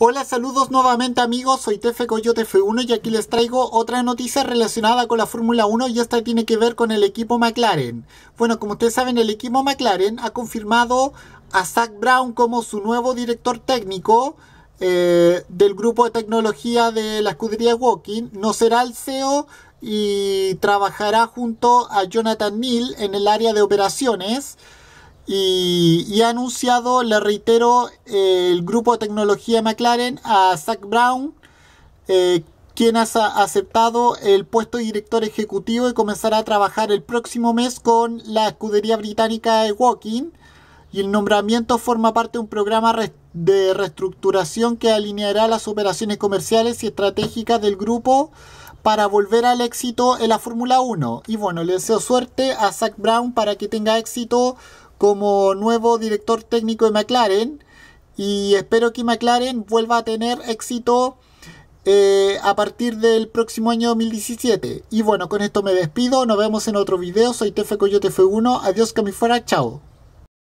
Hola, saludos nuevamente amigos, soy Tefe Coyote F1 y aquí les traigo otra noticia relacionada con la Fórmula 1 y esta tiene que ver con el equipo McLaren. Bueno, como ustedes saben, el equipo McLaren ha confirmado a Zach Brown como su nuevo director técnico eh, del grupo de tecnología de la escudería Walking. No será el CEO y trabajará junto a Jonathan Neal en el área de operaciones. Y, ha anunciado, le reitero, el grupo de tecnología McLaren a Zach Brown, eh, quien ha aceptado el puesto de director ejecutivo y comenzará a trabajar el próximo mes con la escudería británica de Walking. Y el nombramiento forma parte de un programa de reestructuración que alineará las operaciones comerciales y estratégicas del grupo para volver al éxito en la Fórmula 1. Y bueno, le deseo suerte a Zach Brown para que tenga éxito como nuevo director técnico de McLaren y espero que McLaren vuelva a tener éxito eh, a partir del próximo año 2017. Y bueno, con esto me despido, nos vemos en otro video, soy Tefe Coyote F1, adiós que me fuera, chao.